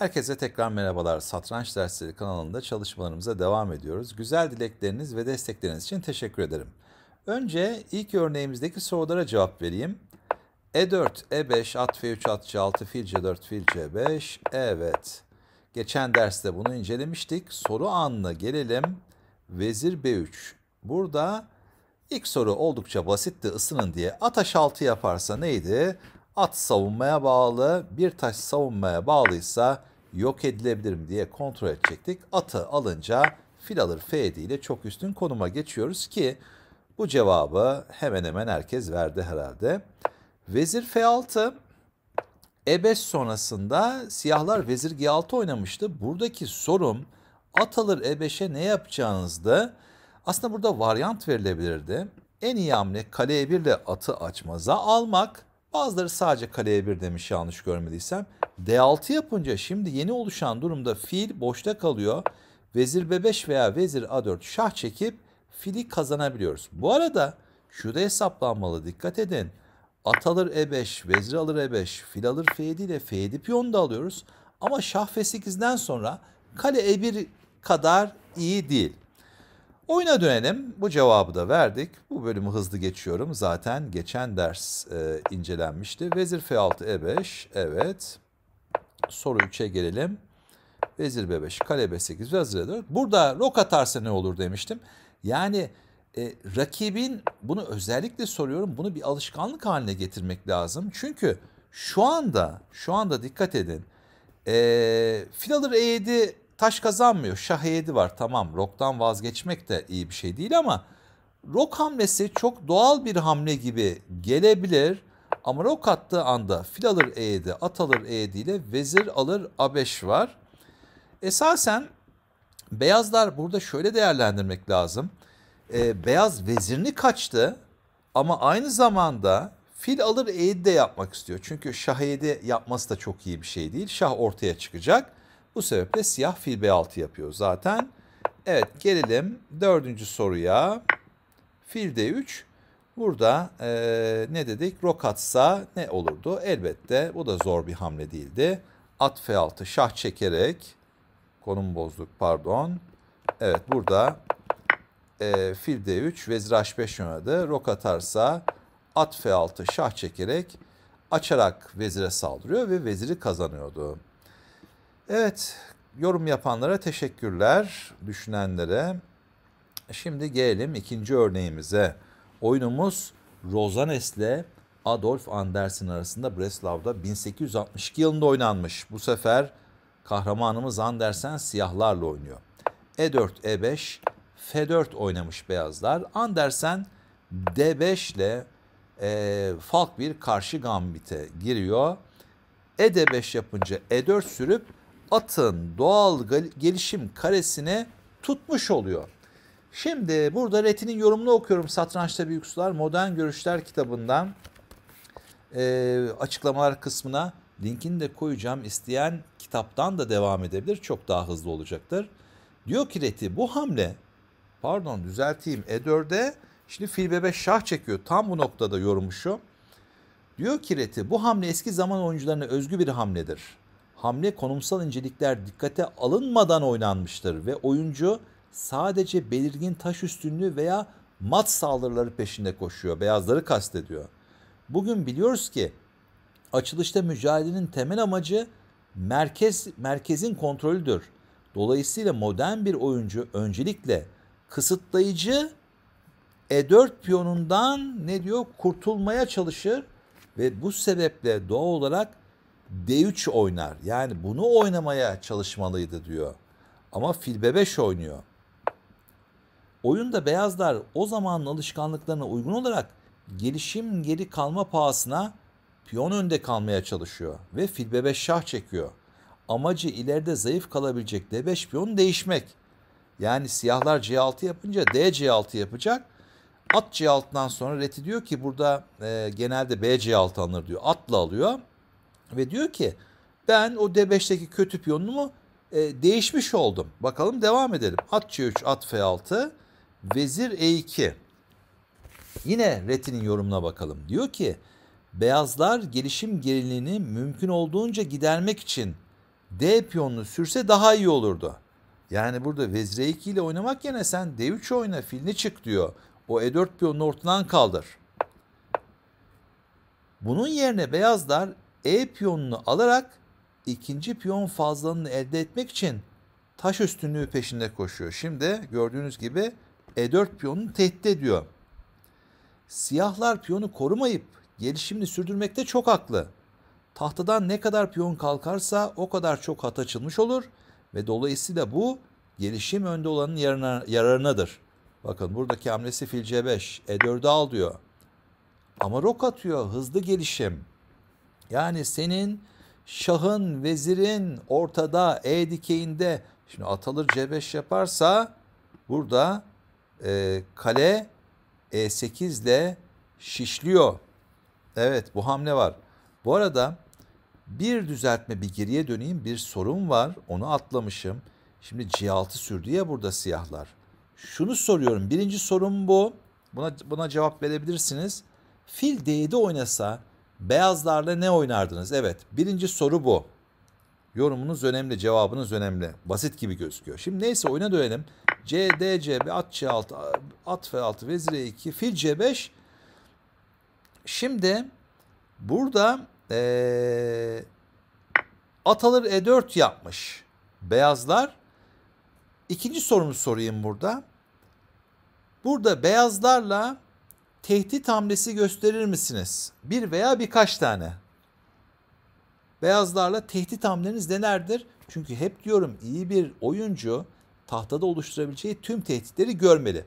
Herkese tekrar merhabalar. Satranç Dersleri kanalında çalışmalarımıza devam ediyoruz. Güzel dilekleriniz ve destekleriniz için teşekkür ederim. Önce ilk örneğimizdeki sorulara cevap vereyim. E4, E5, at F3, at C6, fil C4, fil C5. Evet. Geçen derste bunu incelemiştik. Soru anına gelelim. Vezir B3. Burada ilk soru oldukça basitti ısının diye. At H6 yaparsa neydi? At savunmaya bağlı, bir taş savunmaya bağlıysa yok edilebilir mi diye kontrol edecektik. Atı alınca fil alır f ile çok üstün konuma geçiyoruz ki bu cevabı hemen hemen herkes verdi herhalde. Vezir F6 E5 sonrasında siyahlar Vezir G6 oynamıştı. Buradaki sorum at alır E5'e ne yapacağınızdı? Aslında burada varyant verilebilirdi. En iyi hamle kale E1 ile atı açmaza almak. Bazıları sadece kale E1 demiş yanlış görmediysem. D6 yapınca şimdi yeni oluşan durumda fil boşta kalıyor. Vezir B5 veya vezir A4 şah çekip fili kazanabiliyoruz. Bu arada şu da hesaplanmalı dikkat edin. At alır E5, vezir alır E5, fil alır F7 ile F7 piyon da alıyoruz. Ama şah F8'den sonra kale E1 kadar iyi değil. Oyuna dönelim. Bu cevabı da verdik. Bu bölümü hızlı geçiyorum. Zaten geçen ders e, incelenmişti. Vezir F6 E5. Evet. Soru 3'e gelelim. Vezir B5, kale B8, vezir E4. Burada rok atarsa ne olur demiştim. Yani e, rakibin bunu özellikle soruyorum. Bunu bir alışkanlık haline getirmek lazım. Çünkü şu anda şu anda dikkat edin. E, fil alır E7 taş kazanmıyor. Şah E7 var tamam. Rok'tan vazgeçmek de iyi bir şey değil ama Rok hamlesi çok doğal bir hamle gibi gelebilir. Ama rok attığı anda fil alır eğdi, at alır eğdi ile vezir alır a5 var. Esasen beyazlar burada şöyle değerlendirmek lazım. Ee, beyaz vezirini kaçtı ama aynı zamanda fil alır eğdi de yapmak istiyor. Çünkü şah eğdi yapması da çok iyi bir şey değil. Şah ortaya çıkacak. Bu sebeple siyah fil b6 yapıyor zaten. Evet gelelim dördüncü soruya. Fil d3 Burada e, ne dedik? Rok atsa ne olurdu? Elbette bu da zor bir hamle değildi. At F6 şah çekerek konum bozduk pardon. Evet burada e, fil D3 vezir H5 oynadı. Rok atarsa at F6 şah çekerek açarak vezire saldırıyor ve veziri kazanıyordu. Evet yorum yapanlara teşekkürler düşünenlere. Şimdi gelelim ikinci örneğimize. Oyunumuz Rozanes'le Adolf Andersen arasında Breslav'da 1862 yılında oynanmış. Bu sefer kahramanımız Andersen siyahlarla oynuyor. E4, E5, F4 oynamış beyazlar. Andersen D5 ile e, falk bir karşı gambite giriyor. E5 yapınca E4 sürüp atın doğal gelişim karesini tutmuş oluyor. Şimdi burada Retin'in yorumunu okuyorum Satrançta Büyük Sular Modern Görüşler kitabından e, açıklamalar kısmına linkini de koyacağım. İsteyen kitaptan da devam edebilir. Çok daha hızlı olacaktır. Diyor ki Reti bu hamle pardon düzelteyim E4'e şimdi fil bebe şah çekiyor. Tam bu noktada yorumu şu. Diyor ki Reti bu hamle eski zaman oyuncularına özgü bir hamledir. Hamle konumsal incelikler dikkate alınmadan oynanmıştır ve oyuncu sadece belirgin taş üstünlüğü veya mat saldırıları peşinde koşuyor. Beyazları kastediyor. Bugün biliyoruz ki açılışta mücadelenin temel amacı merkez merkezin kontrolüdür. Dolayısıyla modern bir oyuncu öncelikle kısıtlayıcı E4 piyonundan ne diyor kurtulmaya çalışır ve bu sebeple doğal olarak D3 oynar. Yani bunu oynamaya çalışmalıydı diyor. Ama fil B5 oynuyor. Oyunda beyazlar o zamanın alışkanlıklarına uygun olarak gelişim geri kalma pahasına piyon önde kalmaya çalışıyor ve fil 5 şah çekiyor. Amacı ileride zayıf kalabilecek D5 piyon değişmek. Yani siyahlar C6 yapınca D C6 yapacak. At C6'dan sonra Reti diyor ki burada e, genelde B C6 alınır diyor. Atla alıyor ve diyor ki ben o D5'teki kötü piyonumu e, değişmiş oldum. Bakalım devam edelim. At C3, at F6. Vezir E2. Yine Retin'in yorumuna bakalım. Diyor ki beyazlar gelişim geriliğini mümkün olduğunca gidermek için D piyonunu sürse daha iyi olurdu. Yani burada vezir E2 ile oynamak yerine sen D3 oyna filini çık diyor. O E4 piyonunu ortadan kaldır. Bunun yerine beyazlar E piyonunu alarak ikinci piyon fazlalığını elde etmek için taş üstünlüğü peşinde koşuyor. Şimdi gördüğünüz gibi e4 piyonunu tehdit ediyor. Siyahlar piyonu korumayıp gelişimini sürdürmekte çok haklı. Tahtadan ne kadar piyon kalkarsa o kadar çok hat açılmış olur ve dolayısıyla bu gelişim önde olanın yarına, yararınadır. Bakın buradaki hamlesi fil c5, e4'ü al diyor. Ama rok atıyor, hızlı gelişim. Yani senin şahın, vezirin ortada, e dikeyinde. Şimdi atalır c5 yaparsa burada ee, e, kale E8 ile şişliyor. Evet bu hamle var. Bu arada bir düzeltme bir geriye döneyim bir sorun var onu atlamışım. Şimdi C6 sürdü ya burada siyahlar. Şunu soruyorum birinci sorum bu. Buna, buna cevap verebilirsiniz. Fil d D'de oynasa beyazlarla ne oynardınız? Evet birinci soru bu. Yorumunuz önemli, cevabınız önemli. Basit gibi gözüküyor. Şimdi neyse oyuna dönelim. C, D, C, B, at C6, at F6, vezir E2, fil C5. Şimdi burada ee, at alır E4 yapmış beyazlar. İkinci sorumu sorayım burada. Burada beyazlarla tehdit hamlesi gösterir misiniz? Bir veya birkaç tane. Beyazlarla tehdit hamleniz nelerdir? Çünkü hep diyorum iyi bir oyuncu tahtada oluşturabileceği tüm tehditleri görmeli.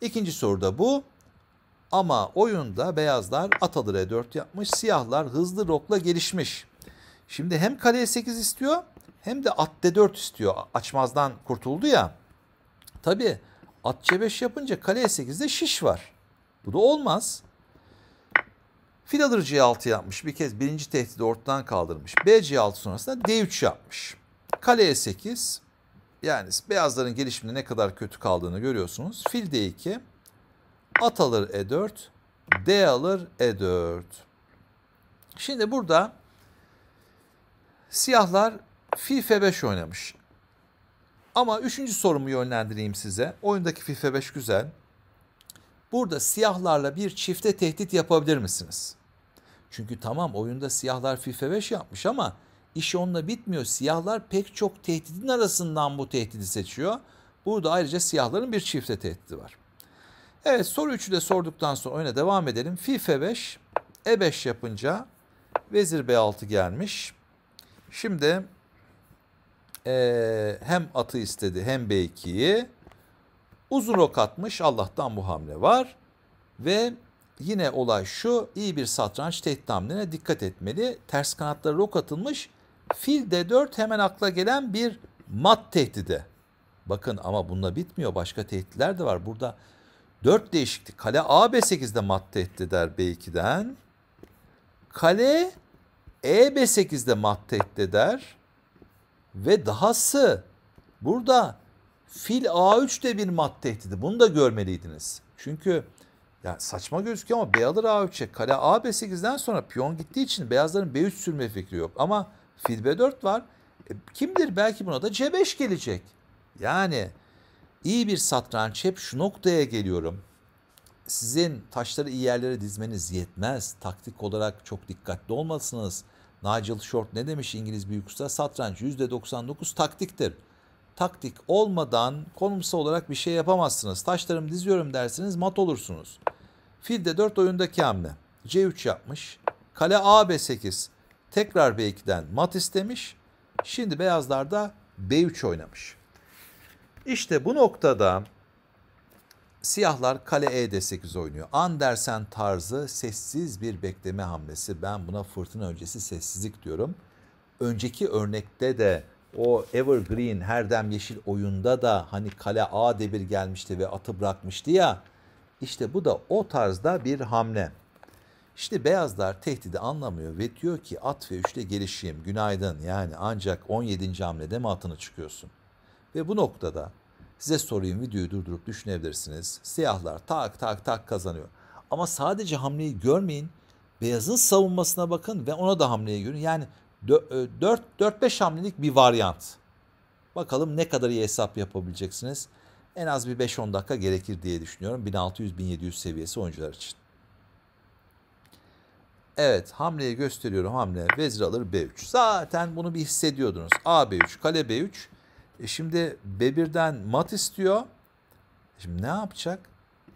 İkinci soru da bu. Ama oyunda beyazlar at alır e4 yapmış, siyahlar hızlı rokla gelişmiş. Şimdi hem kaleye 8 istiyor hem de at d4 istiyor. Açmazdan kurtuldu ya. Tabii at c5 yapınca kaleye 8'de şiş var. Bu da olmaz. Fidadır C6 yapmış. Bir kez birinci tehdidi ortadan kaldırmış. B C6 sonrasında D3 yapmış. Kale E8. Yani beyazların gelişiminde ne kadar kötü kaldığını görüyorsunuz. Fil D2. E At alır E4. D alır E4. Şimdi burada siyahlar fil F5 oynamış. Ama üçüncü sorumu yönlendireyim size. Oyundaki fil F5 güzel. Burada siyahlarla bir çifte tehdit yapabilir misiniz? Çünkü tamam oyunda siyahlar FIFA 5 yapmış ama iş onunla bitmiyor. Siyahlar pek çok tehdidin arasından bu tehdidi seçiyor. Burada ayrıca siyahların bir çifte tehdidi var. Evet soru 3'ü de sorduktan sonra oyuna devam edelim. FIFA 5 E5 yapınca Vezir B6 gelmiş. Şimdi e, hem atı istedi hem B2'yi. Uzun ok atmış Allah'tan bu hamle var. Ve yine olay şu iyi bir satranç tehdit hamlene dikkat etmeli. Ters kanatlara ok atılmış. Fil D4 hemen akla gelen bir mat tehdidi. Bakın ama bununla bitmiyor. Başka tehditler de var. Burada 4 değişiklik. Kale A B8'de mat tehdit eder B2'den. Kale E B8'de mat tehdit eder. Ve dahası burada Fil A3 de bir mat tehdidi. Bunu da görmeliydiniz. Çünkü ya saçma gözüküyor ama B alır A3'e. Kale a 8den sonra piyon gittiği için beyazların B3 sürme fikri yok. Ama fil B4 var. E, kimdir belki buna da C5 gelecek. Yani iyi bir satranç hep şu noktaya geliyorum. Sizin taşları iyi yerlere dizmeniz yetmez. Taktik olarak çok dikkatli olmalısınız. Nigel Short ne demiş İngiliz büyük usta? Satranç %99 taktiktir taktik olmadan konumsal olarak bir şey yapamazsınız. Taşlarımı diziyorum dersiniz mat olursunuz. Fil de 4 oyundaki hamle. C3 yapmış. Kale A 8 Tekrar B2'den mat istemiş. Şimdi beyazlar da B3 oynamış. İşte bu noktada siyahlar kale E 8 oynuyor. Andersen tarzı sessiz bir bekleme hamlesi. Ben buna fırtına öncesi sessizlik diyorum. Önceki örnekte de o Evergreen her dem Yeşil oyunda da hani kale A debir gelmişti ve atı bırakmıştı ya. İşte bu da o tarzda bir hamle. İşte beyazlar tehdidi anlamıyor ve diyor ki at ve üçte gelişeyim günaydın yani ancak 17. hamlede mi atını çıkıyorsun? Ve bu noktada size sorayım videoyu durdurup düşünebilirsiniz. Siyahlar tak tak tak kazanıyor. Ama sadece hamleyi görmeyin. Beyazın savunmasına bakın ve ona da hamleyi görün. Yani 4-5 e, hamlelik bir varyant. Bakalım ne kadar iyi hesap yapabileceksiniz. En az bir 5-10 dakika gerekir diye düşünüyorum 1600-1700 seviyesi oyuncular için. Evet hamleyi gösteriyorum hamle vezir alır B3. Zaten bunu bir hissediyordunuz. A B3 kale B3. E şimdi B1'den mat istiyor. Şimdi ne yapacak?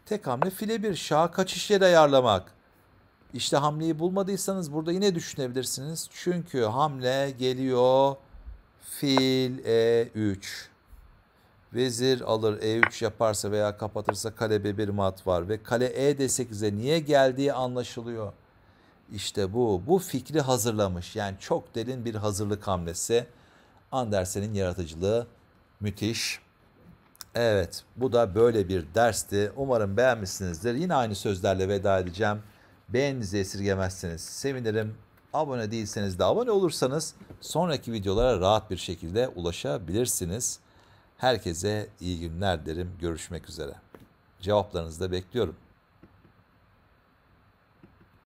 Tek hamle file 1 şah kaçış yeri ayarlamak. İşte hamleyi bulmadıysanız burada yine düşünebilirsiniz. Çünkü hamle geliyor fil e3. Vezir alır e3 yaparsa veya kapatırsa kale b1 mat var ve kale e d8'e niye geldiği anlaşılıyor. İşte bu, bu fikri hazırlamış. Yani çok derin bir hazırlık hamlesi. Andersen'in yaratıcılığı müthiş. Evet, bu da böyle bir dersti. Umarım beğenmişsinizdir. Yine aynı sözlerle veda edeceğim. Beğeninizi esirgemezseniz sevinirim. Abone değilseniz de abone olursanız sonraki videolara rahat bir şekilde ulaşabilirsiniz. Herkese iyi günler derim. Görüşmek üzere. Cevaplarınızı da bekliyorum.